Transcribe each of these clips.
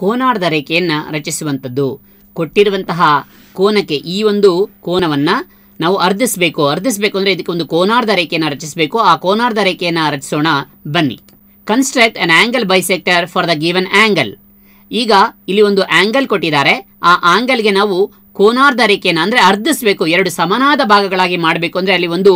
ಕೋನಾರ್ಧ ರೇಖೆಯನ್ನು ರಚಿಸುವಂಥದ್ದು ಕೊಟ್ಟಿರುವಂತಹ ಕೋನಕ್ಕೆ ಈ ಒಂದು ಕೋನವನ್ನು ನಾವು ಅರ್ಧಿಸಬೇಕು ಅರ್ಧಿಸಬೇಕು ಅಂದರೆ ಇದಕ್ಕೆ ಒಂದು ಕೋನಾರ್ಧ ರೇಖೆಯನ್ನು ರಚಿಸಬೇಕು ಆ ಕೋನಾರ್ಧ ರೇಖೆಯನ್ನು ರಚಿಸೋಣ ಬನ್ನಿ construct an angle bisector for the given angle ಈಗ ಇಲ್ಲಿ ಒಂದು ಆಂಗಲ್ ಕೊಟ್ಟಿದ್ದಾರೆ ಆ ಆಂಗಲ್ಗೆ ನಾವು ಕೋನಾರ್ಧ ರೇಖೆಯನ್ನು ಅಂದರೆ ಅರ್ಧಿಸಬೇಕು ಎರಡು ಸಮನಾದ ಭಾಗಗಳಾಗಿ ಮಾಡಬೇಕು ಅಂದರೆ ಅಲ್ಲಿ ಒಂದು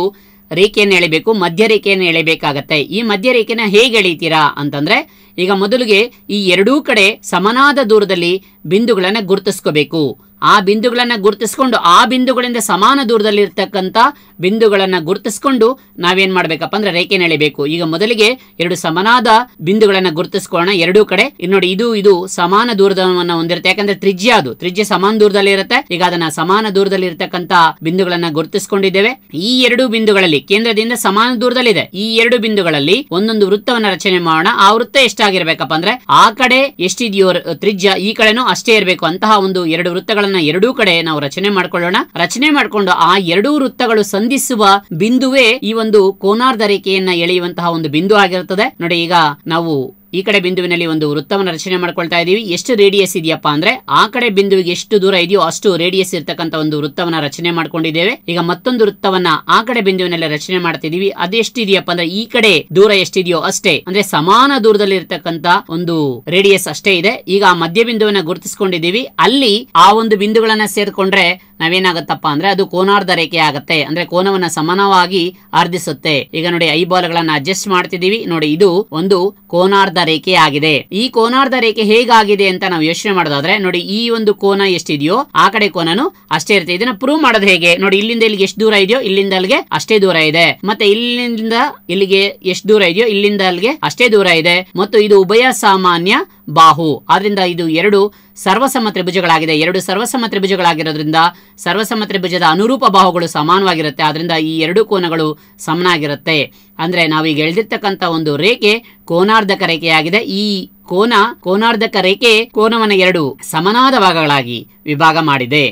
ರೇಖೆಯನ್ನು ಎಳಿಬೇಕು ಮಧ್ಯ ರೇಖೆಯನ್ನು ಎಳಿಬೇಕಾಗತ್ತೆ ಈ ಮಧ್ಯ ರೇಖೆನ ಹೇಗೆ ಎಳಿತೀರಾ ಅಂತಂದರೆ ಈಗ ಮೊದಲಿಗೆ ಈ ಎರಡೂ ಕಡೆ ಸಮನಾದ ದೂರದಲ್ಲಿ ಬಿಂದುಗಳನ್ನು ಗುರುತಿಸ್ಕೋಬೇಕು ಆ ಬಿಂದುಗಳನ್ನು ಗುರುತಿಸ್ಕೊಂಡು ಆ ಬಿಂದುಗಳಿಂದ ಸಮಾನ ದೂರದಲ್ಲಿರ್ತಕ್ಕಂಥ ಬಿಂದುಗಳನ್ನು ಗುರುತಿಸ್ಕೊಂಡು ನಾವೇನ್ ಮಾಡ್ಬೇಕಪ್ಪ ಅಂದ್ರೆ ರೇಖೆ ನೆಳಿಬೇಕು ಈಗ ಮೊದಲಿಗೆ ಎರಡು ಸಮನಾದ ಬಿಂದುಗಳನ್ನು ಗುರುತಿಸ್ಕೊಳ್ಳೋಣ ಎರಡೂ ಕಡೆ ಇನ್ನೋಡಿ ನೋಡಿ ಇದು ಇದು ಸಮಾನ ದೂರದವನ್ನ ಹೊಂದಿರುತ್ತೆ ಯಾಕಂದ್ರೆ ತ್ರಿಜ್ಯ ಅದು ತ್ರಿಜ್ಯ ಸಮಾನ ದೂರದಲ್ಲಿ ಇರುತ್ತೆ ಈಗ ಅದನ್ನ ಸಮಾನ ದೂರದಲ್ಲಿ ಇರತಕ್ಕಂತ ಬಿಂದುಗಳನ್ನ ಗುರುತಿಸಿಕೊಂಡಿದ್ದೇವೆ ಈ ಎರಡು ಬಿಂದುಗಳಲ್ಲಿ ಕೇಂದ್ರದಿಂದ ಸಮಾನ ದೂರದಲ್ಲಿದೆ ಈ ಎರಡು ಬಿಂದುಗಳಲ್ಲಿ ಒಂದೊಂದು ವೃತ್ತವನ್ನು ರಚನೆ ಮಾಡೋಣ ಆ ವೃತ್ತ ಎಷ್ಟಾಗಿರ್ಬೇಕಪ್ಪ ಅಂದ್ರೆ ಆ ಕಡೆ ಎಷ್ಟಿದೆಯೋ ತ್ರಿಜ್ಯ ಈ ಕಡೆನೂ ಅಷ್ಟೇ ಇರಬೇಕು ಅಂತಹ ಒಂದು ಎರಡು ವೃತ್ತಗಳನ್ನ ವೃತ್ತಗಳನ್ನ ಎರಡೂ ಕಡೆ ನಾವು ರಚನೆ ಮಾಡ್ಕೊಳ್ಳೋಣ ರಚನೆ ಮಾಡಿಕೊಂಡು ಆ ಎರಡೂ ವೃತ್ತಗಳು ಸಂಧಿಸುವ ಬಿಂದುವೇ ಈ ಒಂದು ಕೋನಾರ್ಧ ರೇಖೆಯನ್ನ ಎಳೆಯುವಂತಹ ಒಂದು ಬಿಂದು ಆಗಿರುತ್ತದೆ ನೋಡಿ ಈಗ ನಾವು ಈ ಕಡೆ ಬಿಂದುವಿನಲ್ಲಿ ಒಂದು ವೃತ್ತವನ್ನು ರಚನೆ ಮಾಡ್ಕೊಳ್ತಾ ಇದ್ದೀವಿ ಎಷ್ಟು ರೇಡಿಯಸ್ ಇದೆಯಪ್ಪ ಅಂದ್ರೆ ಆ ಕಡೆ ಬಿಂದುವಿಗೆ ಎಷ್ಟು ದೂರ ಇದೆಯೋ ಅಷ್ಟು ರೇಡಿಯಸ್ ಇರತಕ್ಕಂತ ಒಂದು ವೃತ್ತವನ್ನ ರಚನೆ ಮಾಡ್ಕೊಂಡಿದ್ದೇವೆ ಈಗ ಮತ್ತೊಂದು ವೃತ್ತವನ್ನ ಆ ಕಡೆ ಬಿಂದುವಿನಲ್ಲಿ ರಚನೆ ಮಾಡ್ತಿದೀವಿ ಅದೆಷ್ಟು ಇದೆಯಪ್ಪ ಅಂದ್ರೆ ಈ ಕಡೆ ದೂರ ಎಷ್ಟಿದೆಯೋ ಅಷ್ಟೇ ಅಂದ್ರೆ ಸಮಾನ ದೂರದಲ್ಲಿ ಇರತಕ್ಕಂತ ಒಂದು ರೇಡಿಯಸ್ ಅಷ್ಟೇ ಇದೆ ಈಗ ಆ ಮಧ್ಯ ಬಿಂದುವನ್ನ ಗುರುತಿಸಿಕೊಂಡಿದ್ದೀವಿ ಅಲ್ಲಿ ಆ ಒಂದು ಬಿಂದುಗಳನ್ನ ಸೇರ್ಕೊಂಡ್ರೆ ನಾವೇನಾಗತ್ತಪ್ಪ ಅಂದ್ರೆ ಅದು ಕೋನಾರ್ಧ ರೇಖೆ ಆಗುತ್ತೆ ಅಂದ್ರೆ ಕೋನವನ್ನ ಸಮಾನವಾಗಿ ಆರ್ಧಿಸುತ್ತೆ ಈಗ ನೋಡಿ ಐ ಗಳನ್ನ ಅಡ್ಜಸ್ಟ್ ಮಾಡ್ತಿದೀವಿ ನೋಡಿ ಇದು ಒಂದು ಕೋನಾರ್ಧ ರೇಖೆ ಆಗಿದೆ ಈ ಕೋನಾರ್ಧ ರೇಖೆ ಹೇಗಾಗಿದೆ ಅಂತ ನಾವು ಯೋಚನೆ ಮಾಡೋದಾದ್ರೆ ನೋಡಿ ಈ ಒಂದು ಕೋನ ಎಷ್ಟಿದೆಯೋ ಆ ಕಡೆ ಕೋನನು ಅಷ್ಟೇ ಇರುತ್ತೆ ಇದನ್ನ ಪ್ರೂವ್ ಮಾಡೋದು ಹೇಗೆ ನೋಡಿ ಇಲ್ಲಿಂದ ಇಲ್ಲಿಗೆ ಎಷ್ಟು ದೂರ ಇದೆಯೋ ಇಲ್ಲಿಂದ ಅಲ್ಲಿಗೆ ಅಷ್ಟೇ ದೂರ ಇದೆ ಮತ್ತೆ ಇಲ್ಲಿಂದ ಇಲ್ಲಿಗೆ ಎಷ್ಟು ದೂರ ಇದೆಯೋ ಇಲ್ಲಿಂದ ಅಲ್ಲಿಗೆ ಅಷ್ಟೇ ದೂರ ಇದೆ ಮತ್ತು ಇದು ಉಭಯ ಸಾಮಾನ್ಯ ಬಾಹು ಆದ್ರಿಂದ ಇದು ಎರಡು ಸರ್ವಸಮ ತ್ರಿಭುಜಗಳಾಗಿದೆ ಎರಡು ಸರ್ವಸಮ ತ್ರಿಭುಜಗಳಾಗಿರೋದ್ರಿಂದ ಸರ್ವಸಮ ತ್ರಿಭುಜದ ಅನುರೂಪ ಬಾಹುಗಳು ಸಮಾನವಾಗಿರುತ್ತೆ ಆದ್ರಿಂದ ಈ ಎರಡು ಕೋನಗಳು ಸಮನಾಗಿರುತ್ತೆ ಅಂದರೆ ನಾವೀಗ ಎಳೆದಿರ್ತಕ್ಕಂಥ ಒಂದು ರೇಖೆ ಕೋನಾರ್ಧಕ ರೇಖೆಯಾಗಿದೆ ಈ ಕೋನ ಕೋನಾರ್ಧಕ ರೇಖೆ ಕೋನವನ್ನು ಎರಡು ಸಮನಾದ ಭಾಗಗಳಾಗಿ ವಿಭಾಗ ಮಾಡಿದೆ